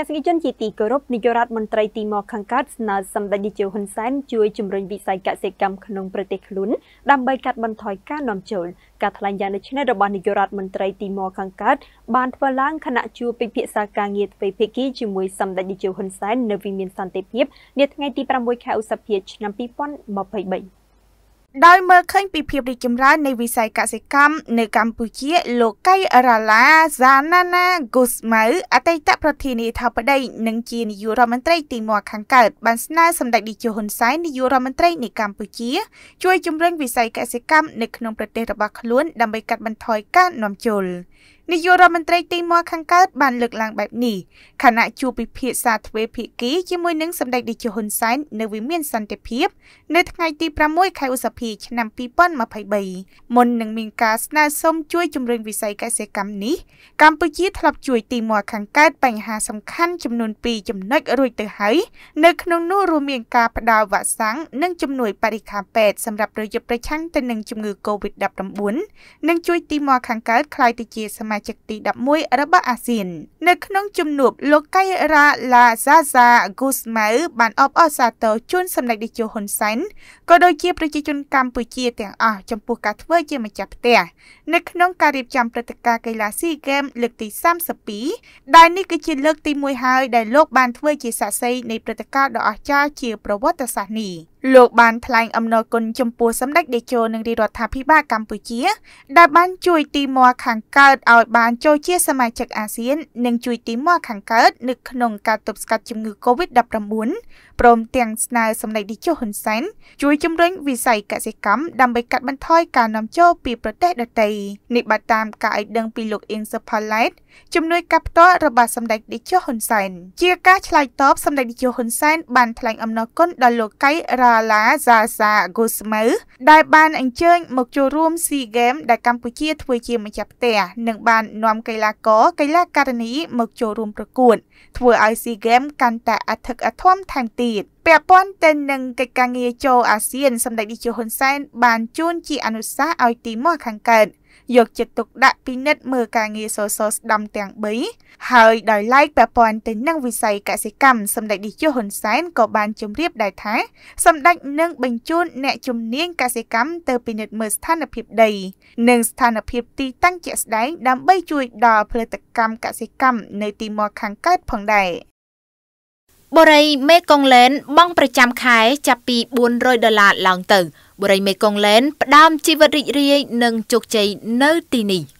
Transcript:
ទស្សនិកជនជាទីគោរពនាយករដ្ឋមន្ត្រីទីមកខាងកើតស្នើសម្ដេចនាយកហ៊ុនសែនជួយជំរុញវិស័យកសិកម្មក្នុងប្រទេសខ្លួនដើម្បីកាត់បន្ថយការនាំចូលការថ្លែងយ៉ាងដូចនេះរបស់នាយករដ្ឋមន្ត្រីទីមកខាងកើតបានធ្វើឡើងខណៈជួបពិភាក្សាការងារទ្វេភាគីជាមួយ សម្ដេចនាយកហ៊ុនសែននៅវិមានសន្តិភាព នាថ្ងៃទី6ខែឧសភាឆ្នាំ2023ដោយមើលឃើញពីភាពរីកចម្រើននៃវិស័យកសិកម្មនៅកម្ពុជាលោកកៃរ៉ាឡាហ្សាណាណាហ្គូស្ម៉ៅអតីតប្រធានាធិបតីនិងជានាយករដ្ឋមន្ត្រីទីមួយខាងកើតបានស្នើសម្ដេចនាយកហ៊ុនសែននាយករដ្ឋមន្ត្រីនៃកម្ពុជាជួយជំរុញវិស័យកសិកម្មនៅក្នុងប្រទេសរបស់ខ្លួនដើម្បីកាត់បន្ថយការនាំចូលនាយករដ្ឋមន្ត្រីទីម័រខាងកើតបានលើកឡើងបែបនេះខណៈជួបពិភាក្សាទ្វេភាគីជាមួយនឹងសម្ដេចនាយកហ៊ុនសែននៅវិមានសន្តិភាព នៅថ្ងៃទី6ខែឧសភាឆ្នាំ2023មុននឹងមានការស្នើសុំជួយជំរុញវិស័យកសិកម្មនេះកម្ពុជាធ្លាប់ជួយទីម័រខាងកើតបញ្ហាសំខាន់ចំនួន2ចំណុចរួចទៅហើយនៅក្នុងនោះរួមមានការផ្តល់វ៉ាក់សាំងនិងជំនួយបរិខាពេទ្យសម្រាប់ប្រយុទ្ធប្រឆាំងទៅនឹងជំងឺ Covid-19 និងជួយទីម័រខាងកើតខ្លាយទៅជាសមាជិកទី11របស់អាស៊ាននៅក្នុងជំនួបលោកកៃរ៉ាឡាសាសាគូស្មៅបាន អបអរសាទរជូនសម្ដេចនាយកហ៊ុនសែនក៏ដូចជាប្រជា ជនកម្ពុជាទាំងអស់ចំពោះការធ្វើជាម្ចាស់ផ្ទះនៅក្នុងការរៀបចំព្រឹត្តិការណ៍កីឡាស៊ីហ្គេមលើកទី32ដែលនេះគឺជាលើកទី1ហើយដែលលោកបានធ្វើជាសាក្សីនៃព្រឹត្តិការណ៍ដ៏អស្ចារ្យជាប្រវត្តិសាស្ត្រនេះ។លោកបានថ្លែងអំណរគុណចំពោះសម្ដេចតេជោនិងរាជរដ្ឋាភិបាលកម្ពុជាដែលបានជួយទីម័រខាងកើតឲ្យបានចូលជាសមាជិកអាស៊ាននិងជួយទីម័រខាងកើតនៅក្នុងការទប់ស្កាត់ជំងឺ Covid-19 ព្រមទាំងស្នើសម្ដេចតេជោហ៊ុនសែនជួយជំរុញវិស័យកសិកម្មដើម្បីកាត់បន្ថយការនាំចូលពីប្រទេសដទៃនេះបើតាមការឲ្យដឹងពីលោកអ៊ីងសុផល្លែតជំនួយការផ្ទាល់របស់សម្ដេចតេជោហ៊ុនសែនជាការឆ្លើយតបសម្ដេចតេជោហ៊ុនសែនបានថ្លែងអំណរគុណដល់លោកកៃរ៉ាកាឡាហ្សាសាហ្គូស្មៅ ដែលបាន អញ្ជើញមកចូលរួមស៊ីហ្គេមដែលកម្ពុជាធ្វើជាម្ចាស់ផ្ទះ និងបាននាំកីឡាករកីឡាករនីមកចូលរួមប្រកួតធ្វើឲ្យស៊ីហ្គេមកាន់តែអធិកអធមថែមទៀតពាក់ព័ន្ធទៅនឹងកិច្ចការងារចូលអាស៊ានសម្ដេចនាយកហ៊ុនសែនបានជួនជាអនុសាសន៍ឲ្យទីមោះខាងកើតយកចិត្តទុកដាក់ពិនិត្យមើលការងារសសរស្ដំទាំង3ហើយដោយឡែកប្រព័ន្ធទៅនឹងវិស័យកសិកម្មសម្ដេចនាយកហ៊ុនសែនក៏បានជម្រាបដែរថាសម្ដេចនឹងបញ្ជូនអ្នកជំនាញកសិកម្មទៅពិនិត្យមើលស្ថានភាពដី និងស្ថានភាពទីតាំងជាក់ស្ដែងដើម្បីជួយដល់ផលិតកម្មកសិកម្មនៅទីមរខាងកើតផងដែរបរិយមេកុងឡែនបង់ប្រចាំខែចាប់ពី400ដុល្លារឡើងទៅបុរីមេគង្គឡែនផ្ដើមជីវិតរីករាយនិងជោគជ័យនៅទីនេះ។